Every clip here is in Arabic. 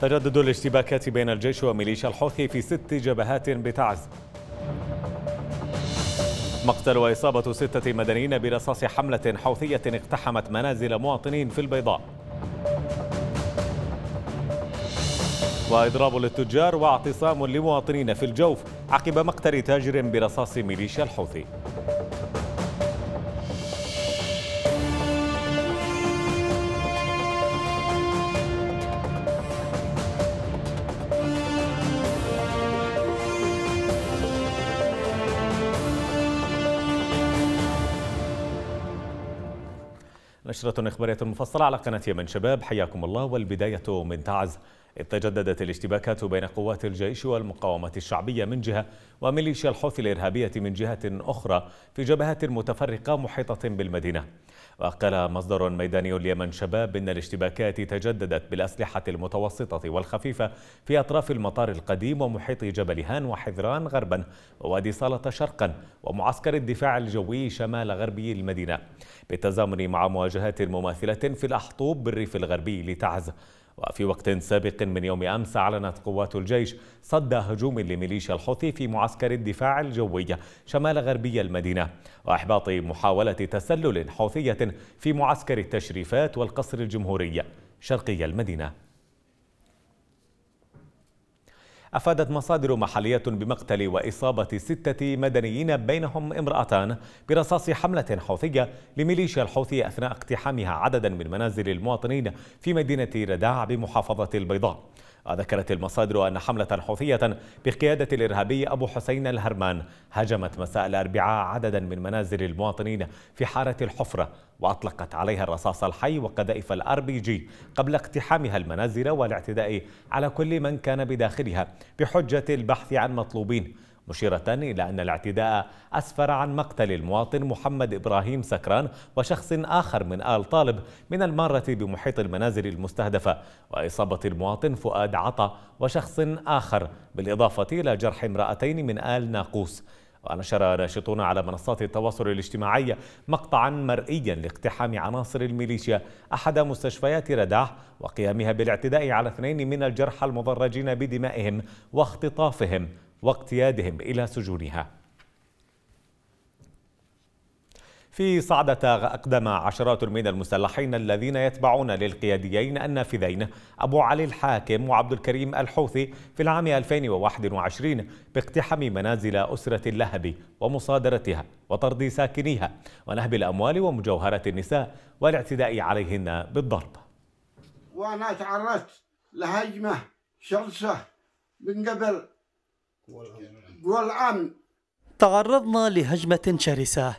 تجدد الاشتباكات بين الجيش وميليشيا الحوثي في ست جبهات بتعز مقتل وإصابة ستة مدنيين برصاص حملة حوثية اقتحمت منازل مواطنين في البيضاء وإضراب للتجار واعتصام لمواطنين في الجوف عقب مقتل تاجر برصاص ميليشيا الحوثي نشرة إخبارية مفصلة على قناة يمن شباب حياكم الله والبداية من تعز إذ تجددت الاشتباكات بين قوات الجيش والمقاومة الشعبية من جهة وميليشيا الحوثي الإرهابية من جهة أخرى في جبهات متفرقة محيطة بالمدينة وقال مصدر ميداني اليمن شباب إن الاشتباكات تجددت بالأسلحة المتوسطة والخفيفة في أطراف المطار القديم ومحيط جبل هان وحذران غربا ووادي صالة شرقا ومعسكر الدفاع الجوي شمال غربي المدينة بالتزامن مع مواجهات مماثلة في الأحطوب بالريف الغربي لتعز وفي وقت سابق من يوم أمس أعلنت قوات الجيش صد هجوم لميليشيا الحوثي في معسكر الدفاع الجوي شمال غربي المدينة وإحباط محاولة تسلل حوثية في معسكر التشريفات والقصر الجمهوري شرقي المدينة أفادت مصادر محلية بمقتل وإصابة ستة مدنيين بينهم امرأتان برصاص حملة حوثية لميليشيا الحوثي أثناء اقتحامها عددا من منازل المواطنين في مدينة رداع بمحافظة البيضاء وذكرت المصادر أن حملة حوثية بقيادة الإرهابي أبو حسين الهرمان هجمت مساء الأربعاء عددا من منازل المواطنين في حارة الحفرة وأطلقت عليها الرصاص الحي وقذائف الار بي جي قبل اقتحامها المنازل والاعتداء على كل من كان بداخلها بحجة البحث عن مطلوبين مشيرة إلى أن الاعتداء أسفر عن مقتل المواطن محمد إبراهيم سكران وشخص آخر من آل طالب من المارة بمحيط المنازل المستهدفة وإصابة المواطن فؤاد عطا وشخص آخر بالإضافة إلى جرح امرأتين من آل ناقوس ونشر ناشطون على منصات التواصل الاجتماعي مقطعا مرئيا لاقتحام عناصر الميليشيا احد مستشفيات رداح وقيامها بالاعتداء على اثنين من الجرحى المضرجين بدمائهم واختطافهم واقتيادهم إلى سجونها في صعدة أقدم عشرات من المسلحين الذين يتبعون للقياديين النافذين أبو علي الحاكم وعبد الكريم الحوثي في العام 2021 باقتحام منازل أسرة اللهب ومصادرتها وطرد ساكنيها ونهب الأموال ومجوهرة النساء والاعتداء عليهن بالضرب وأنا تعرضت لهجمة شرسة من قبل تعرضنا لهجمة شرسة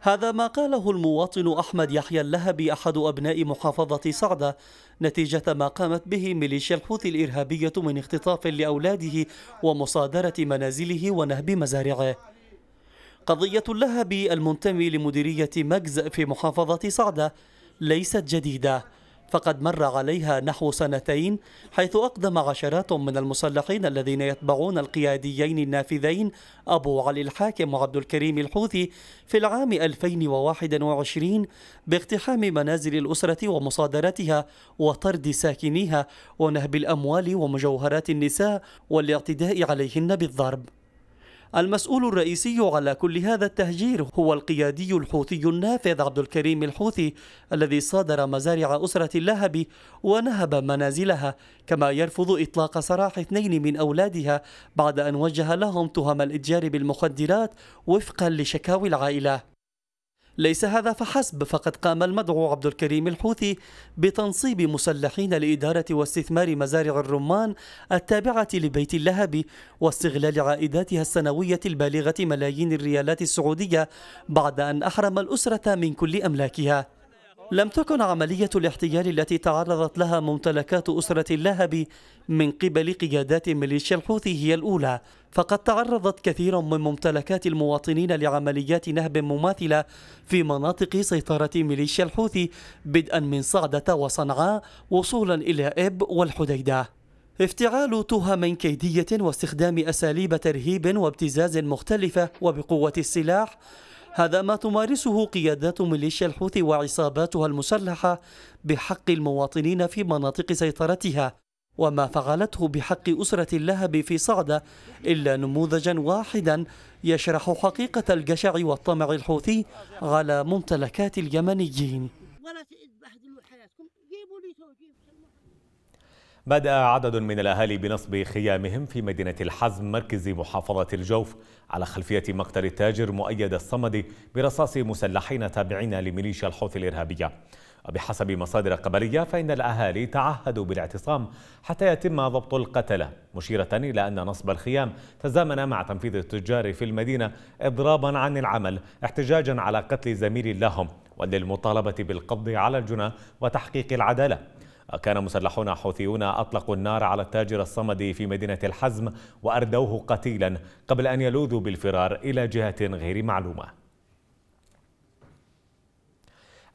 هذا ما قاله المواطن أحمد يحيى اللهبي أحد أبناء محافظة صعدة نتيجة ما قامت به ميليشيا الحوثي الإرهابية من اختطاف لأولاده ومصادرة منازله ونهب مزارعه قضية اللهبي المنتمي لمديرية مجز في محافظة صعدة ليست جديدة فقد مر عليها نحو سنتين حيث أقدم عشرات من المسلحين الذين يتبعون القياديين النافذين أبو علي الحاكم وعبد الكريم الحوثي في العام 2021 باقتحام منازل الأسرة ومصادرتها وطرد ساكنيها ونهب الأموال ومجوهرات النساء والاعتداء عليهن بالضرب المسؤول الرئيسي على كل هذا التهجير هو القيادي الحوثي النافذ عبد الكريم الحوثي الذي صادر مزارع أسرة اللهبي ونهب منازلها كما يرفض إطلاق سراح اثنين من أولادها بعد أن وجه لهم تهم الإتجار بالمخدرات وفقا لشكاوي العائلة ليس هذا فحسب فقد قام المدعو عبد الكريم الحوثي بتنصيب مسلحين لإدارة واستثمار مزارع الرمان التابعة لبيت اللهب واستغلال عائداتها السنوية البالغة ملايين الريالات السعودية بعد أن أحرم الأسرة من كل أملاكها لم تكن عملية الاحتيال التي تعرضت لها ممتلكات أسرة اللهبي من قبل قيادات ميليشيا الحوثي هي الأولى فقد تعرضت كثير من ممتلكات المواطنين لعمليات نهب مماثلة في مناطق سيطرة ميليشيا الحوثي بدءا من صعدة وصنعاء وصولا إلى إب والحديدة افتعال تهم كيدية واستخدام أساليب ترهيب وابتزاز مختلفة وبقوة السلاح هذا ما تمارسه قيادات ميليشيا الحوثي وعصاباتها المسلحة بحق المواطنين في مناطق سيطرتها وما فعلته بحق أسرة اللهب في صعدة إلا نموذجا واحدا يشرح حقيقة الجشع والطمع الحوثي على ممتلكات اليمنيين بدأ عدد من الأهالي بنصب خيامهم في مدينة الحزم مركز محافظة الجوف على خلفية مقتل التاجر مؤيد الصمدي برصاص مسلحين تابعين لميليشيا الحوثي الإرهابية وبحسب مصادر قبلية فإن الأهالي تعهدوا بالاعتصام حتى يتم ضبط القتلة مشيرة إلى أن نصب الخيام تزامن مع تنفيذ التجار في المدينة إضرابا عن العمل احتجاجا على قتل زميل لهم وللمطالبة بالقبض على الجنى وتحقيق العدالة كان مسلحون حوثيون أطلقوا النار على التاجر الصمدي في مدينة الحزم وأردوه قتيلا قبل أن يلوذوا بالفرار إلى جهة غير معلومة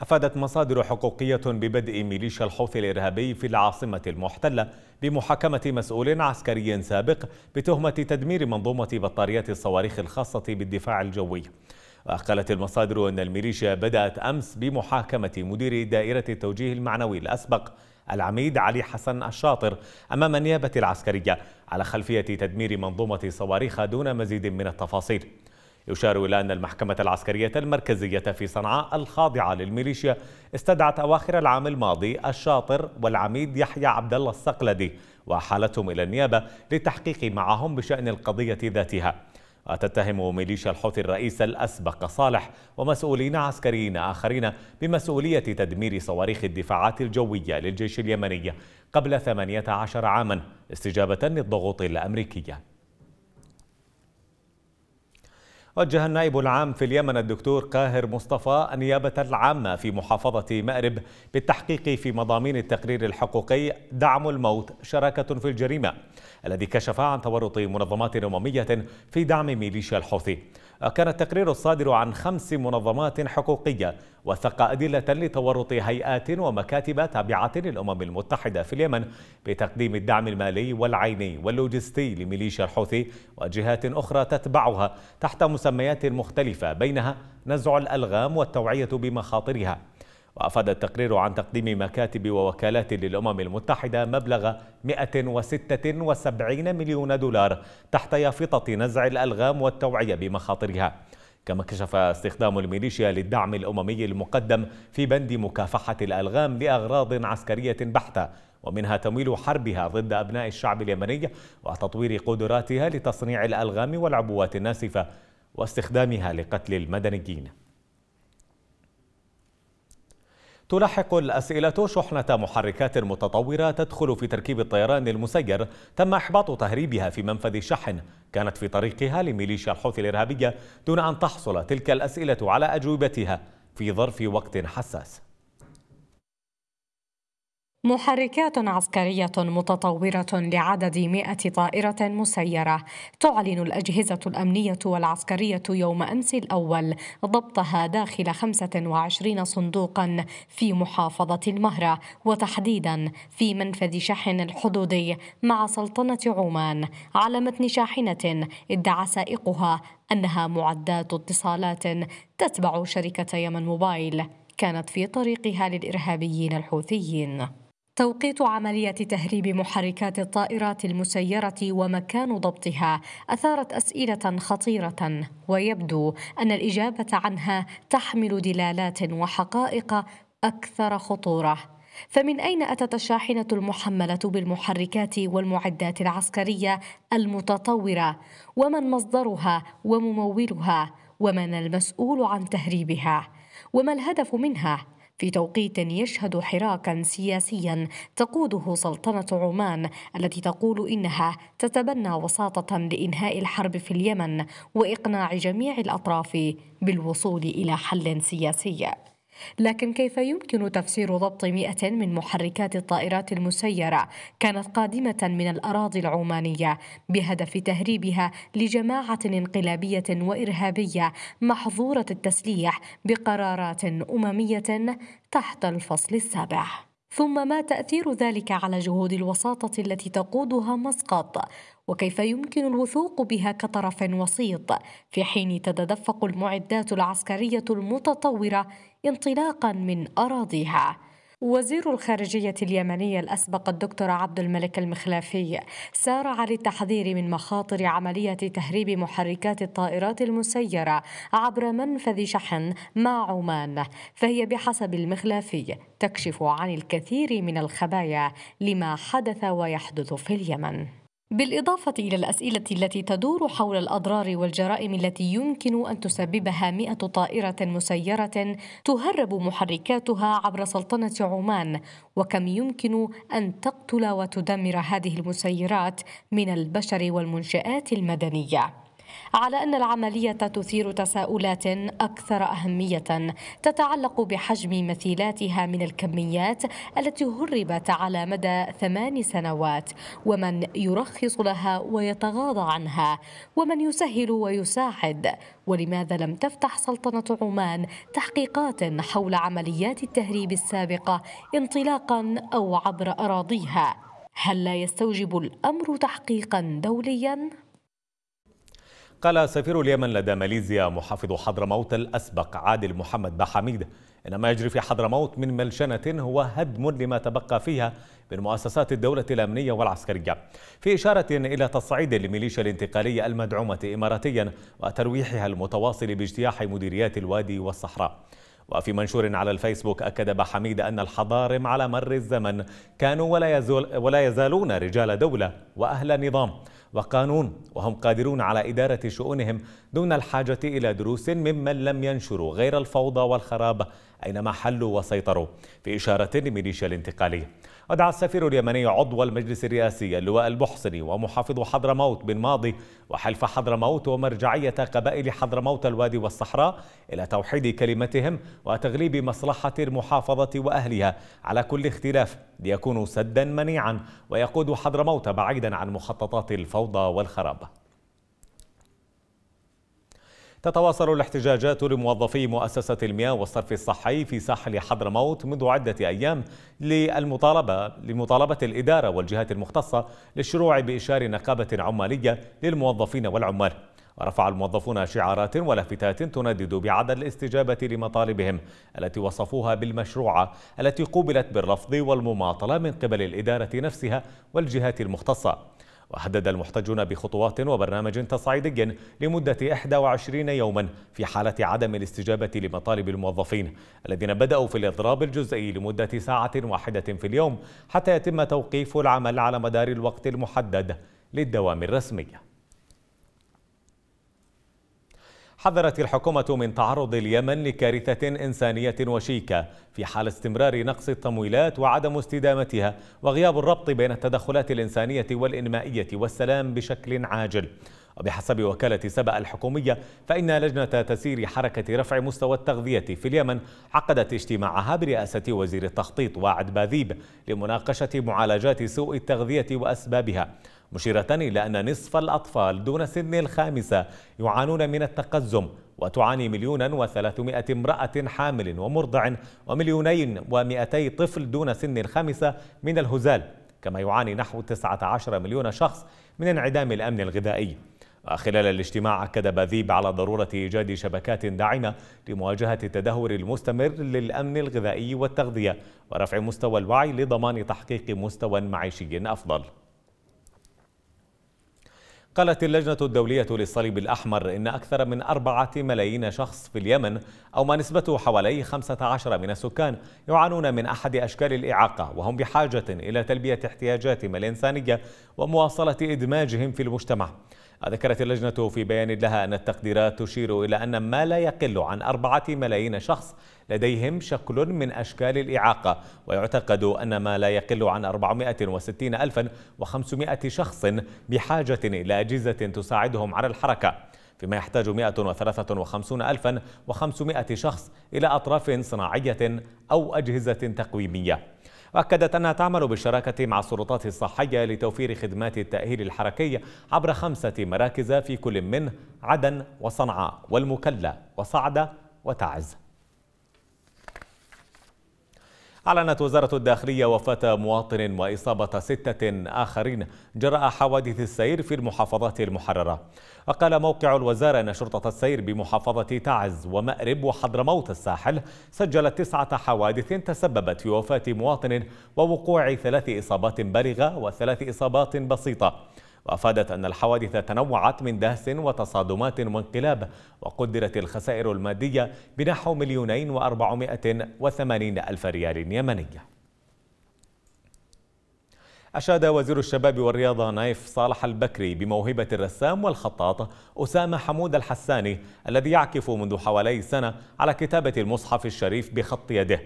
أفادت مصادر حقوقية ببدء ميليشيا الحوثي الإرهابي في العاصمة المحتلة بمحاكمة مسؤول عسكري سابق بتهمة تدمير منظومة بطاريات الصواريخ الخاصة بالدفاع الجوي وقالت المصادر أن الميليشيا بدأت أمس بمحاكمة مدير دائرة التوجيه المعنوي الأسبق العميد علي حسن الشاطر أمام النيابة العسكرية على خلفية تدمير منظومة صواريخ دون مزيد من التفاصيل يشار إلى أن المحكمة العسكرية المركزية في صنعاء الخاضعة للميليشيا استدعت أواخر العام الماضي الشاطر والعميد يحيى عبد الله الصقلدي وأحالتهم إلى النيابة للتحقيق معهم بشأن القضية ذاتها وتتهم ميليشيا الحوثي الرئيس الأسبق صالح ومسؤولين عسكريين آخرين بمسؤولية تدمير صواريخ الدفاعات الجوية للجيش اليمني قبل 18 عاما استجابة للضغوط الأمريكية وجه النائب العام في اليمن الدكتور قاهر مصطفى النيابة العامة في محافظة مأرب بالتحقيق في مضامين التقرير الحقوقي دعم الموت شراكة في الجريمة الذي كشف عن تورط منظمات أممية في دعم ميليشيا الحوثي كان التقرير الصادر عن خمس منظمات حقوقية وثق أدلة لتورط هيئات ومكاتب تابعة للأمم المتحدة في اليمن بتقديم الدعم المالي والعيني واللوجستي لميليشيا الحوثي وجهات أخرى تتبعها تحت مسميات مختلفة بينها نزع الألغام والتوعية بمخاطرها وأفاد التقرير عن تقديم مكاتب ووكالات للأمم المتحدة مبلغ 176 مليون دولار تحت يافطة نزع الألغام والتوعية بمخاطرها كما كشف استخدام الميليشيا للدعم الأممي المقدم في بند مكافحة الألغام لأغراض عسكرية بحتة ومنها تمويل حربها ضد أبناء الشعب اليمني وتطوير قدراتها لتصنيع الألغام والعبوات الناسفة واستخدامها لقتل المدنيين تلاحق الأسئلة شحنة محركات متطورة تدخل في تركيب الطيران المسير تم إحباط تهريبها في منفذ شحن كانت في طريقها لميليشيا الحوثي الإرهابية دون أن تحصل تلك الأسئلة على أجوبتها في ظرف وقت حساس محركات عسكرية متطورة لعدد 100 طائرة مسيرة تعلن الأجهزة الأمنية والعسكرية يوم أمس الأول ضبطها داخل 25 صندوقا في محافظة المهرة وتحديدا في منفذ شحن الحدودي مع سلطنة عمان على متن شاحنة ادعى سائقها أنها معدات اتصالات تتبع شركة يمن موبايل كانت في طريقها للإرهابيين الحوثيين توقيت عملية تهريب محركات الطائرات المسيرة ومكان ضبطها أثارت أسئلة خطيرة ويبدو أن الإجابة عنها تحمل دلالات وحقائق أكثر خطورة فمن أين أتت الشاحنة المحملة بالمحركات والمعدات العسكرية المتطورة ومن مصدرها وممولها ومن المسؤول عن تهريبها وما الهدف منها في توقيت يشهد حراكا سياسيا تقوده سلطنة عمان التي تقول إنها تتبنى وساطة لإنهاء الحرب في اليمن وإقناع جميع الأطراف بالوصول إلى حل سياسي لكن كيف يمكن تفسير ضبط 100 من محركات الطائرات المسيرة كانت قادمة من الأراضي العمانية بهدف تهريبها لجماعة انقلابية وإرهابية محظورة التسليح بقرارات أممية تحت الفصل السابع ثم ما تأثير ذلك على جهود الوساطة التي تقودها مسقط وكيف يمكن الوثوق بها كطرف وسيط في حين تتدفق المعدات العسكرية المتطورة انطلاقا من أراضيها وزير الخارجية اليمنية الأسبق الدكتور عبد الملك المخلافي سارع للتحذير من مخاطر عملية تهريب محركات الطائرات المسيرة عبر منفذ شحن مع عمان فهي بحسب المخلافي تكشف عن الكثير من الخبايا لما حدث ويحدث في اليمن بالإضافة إلى الأسئلة التي تدور حول الأضرار والجرائم التي يمكن أن تسببها مئة طائرة مسيرة تهرب محركاتها عبر سلطنة عمان وكم يمكن أن تقتل وتدمر هذه المسيرات من البشر والمنشآت المدنية على أن العملية تثير تساؤلات أكثر أهمية تتعلق بحجم مثيلاتها من الكميات التي هربت على مدى ثمان سنوات ومن يرخص لها ويتغاضى عنها ومن يسهل ويساعد ولماذا لم تفتح سلطنة عمان تحقيقات حول عمليات التهريب السابقة انطلاقا أو عبر أراضيها هل لا يستوجب الأمر تحقيقا دوليا؟ قال سفير اليمن لدى ماليزيا محافظ حضرموت الأسبق عادل محمد بحميد إن ما يجري في حضرموت من ملشنة هو هدم لما تبقى فيها من مؤسسات الدولة الأمنية والعسكرية في إشارة إلى تصعيد الميليشيا الانتقالية المدعومة إماراتيا وترويحها المتواصل باجتياح مديريات الوادي والصحراء وفي منشور على الفيسبوك أكد بحميد أن الحضارم على مر الزمن كانوا ولا, يزول ولا يزالون رجال دولة وأهل نظام وقانون وهم قادرون على إدارة شؤونهم دون الحاجة إلى دروس ممن لم ينشروا غير الفوضى والخراب أينما حلوا وسيطروا في إشارة لميليشيا الانتقالية ودعا السفير اليمني عضو المجلس الرئاسي اللواء المحصني ومحافظ حضرموت بن ماضي وحلف حضرموت ومرجعية قبائل حضرموت الوادي والصحراء إلى توحيد كلمتهم وتغليب مصلحة المحافظة وأهلها على كل اختلاف ليكونوا سدا منيعا ويقود حضرموت بعيدا عن مخططات الفوضى والخراب تتواصل الاحتجاجات لموظفي مؤسسة المياه والصرف الصحي في ساحل حضرموت منذ عدة أيام للمطالبة لمطالبة الإدارة والجهات المختصة للشروع بإشار نقابة عمالية للموظفين والعمال ورفع الموظفون شعارات ولافتات تندد بعدم الاستجابة لمطالبهم التي وصفوها بالمشروعة التي قوبلت بالرفض والمماطلة من قبل الإدارة نفسها والجهات المختصة وهدد المحتجون بخطوات وبرنامج تصعيدي لمدة 21 يوما في حالة عدم الاستجابة لمطالب الموظفين الذين بدأوا في الإضراب الجزئي لمدة ساعة واحدة في اليوم حتى يتم توقيف العمل على مدار الوقت المحدد للدوام الرسمي حذرت الحكومة من تعرض اليمن لكارثة إنسانية وشيكة في حال استمرار نقص التمويلات وعدم استدامتها وغياب الربط بين التدخلات الإنسانية والإنمائية والسلام بشكل عاجل وبحسب وكالة سبأ الحكومية فإن لجنة تسير حركة رفع مستوى التغذية في اليمن عقدت اجتماعها برئاسة وزير التخطيط وعد باذيب لمناقشة معالجات سوء التغذية وأسبابها مشيرة إلى أن نصف الأطفال دون سن الخامسة يعانون من التقزم وتعاني مليون وثلاثمائة امرأة حامل ومرضع ومليونين ومئتي طفل دون سن الخامسة من الهزال كما يعاني نحو 19 مليون شخص من انعدام الأمن الغذائي خلال الاجتماع أكد باذيب على ضرورة إيجاد شبكات داعمة لمواجهة التدهور المستمر للأمن الغذائي والتغذية ورفع مستوى الوعي لضمان تحقيق مستوى معيشي أفضل قالت اللجنة الدولية للصليب الأحمر إن أكثر من أربعة ملايين شخص في اليمن أو ما نسبته حوالي 15 من السكان يعانون من أحد أشكال الإعاقة وهم بحاجة إلى تلبية احتياجاتهم الإنسانية ومواصلة إدماجهم في المجتمع ذكرت اللجنة في بيان لها أن التقديرات تشير إلى أن ما لا يقل عن أربعة ملايين شخص لديهم شكل من أشكال الإعاقة ويعتقد أن ما لا يقل عن 460 الفا وخمسمائة شخص بحاجة إلى أجهزة تساعدهم على الحركة فيما يحتاج 153 الفا وخمسمائة شخص إلى أطراف صناعية أو أجهزة تقويمية وأكدت أنها تعمل بالشراكة مع السلطات الصحية لتوفير خدمات التأهيل الحركي عبر خمسة مراكز في كل منه عدن وصنعاء والمكلا وصعدة وتعز أعلنت وزارة الداخلية وفاة مواطن وإصابة ستة آخرين جراء حوادث السير في المحافظات المحررة وقال موقع الوزارة أن شرطة السير بمحافظة تعز ومأرب وحضرموت الساحل سجلت تسعة حوادث تسببت في وفاة مواطن ووقوع ثلاث إصابات بالغة وثلاث إصابات بسيطة وأفادت أن الحوادث تنوعت من دهس وتصادمات وانقلاب وقدرت الخسائر المادية بنحو مليونين وأربعمائة وثمانين ألف ريال يمني أشاد وزير الشباب والرياضة نايف صالح البكري بموهبة الرسام والخطاط أسامة حمود الحساني الذي يعكف منذ حوالي سنة على كتابة المصحف الشريف بخط يده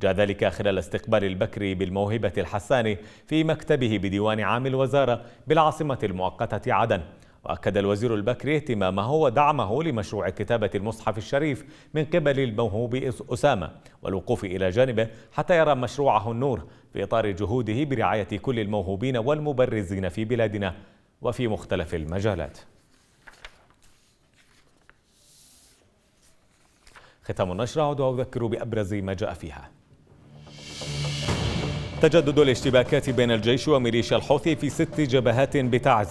جاء ذلك خلال استقبال البكري بالموهبة الحساني في مكتبه بديوان عام الوزارة بالعاصمة المؤقتة عدن وأكد الوزير البكري اهتمامه ودعمه لمشروع كتابة المصحف الشريف من قبل الموهوب أسامة والوقوف إلى جانبه حتى يرى مشروعه النور في إطار جهوده برعاية كل الموهوبين والمبرزين في بلادنا وفي مختلف المجالات ختام النشرة أعود أذكر بأبرز ما جاء فيها تجدد الاشتباكات بين الجيش وميليشيا الحوثي في ست جبهات بتعز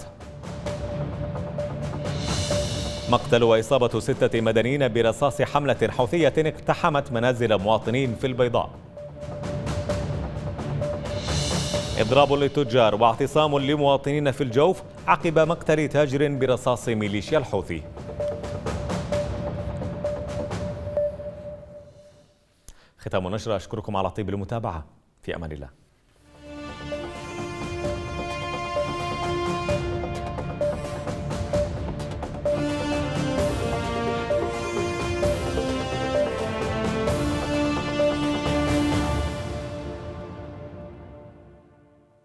مقتل وإصابة ستة مدنيين برصاص حملة حوثية اقتحمت منازل مواطنين في البيضاء إضراب للتجار واعتصام لمواطنين في الجوف عقب مقتل تاجر برصاص ميليشيا الحوثي ختام النشرة أشكركم على طيب المتابعة في أمان الله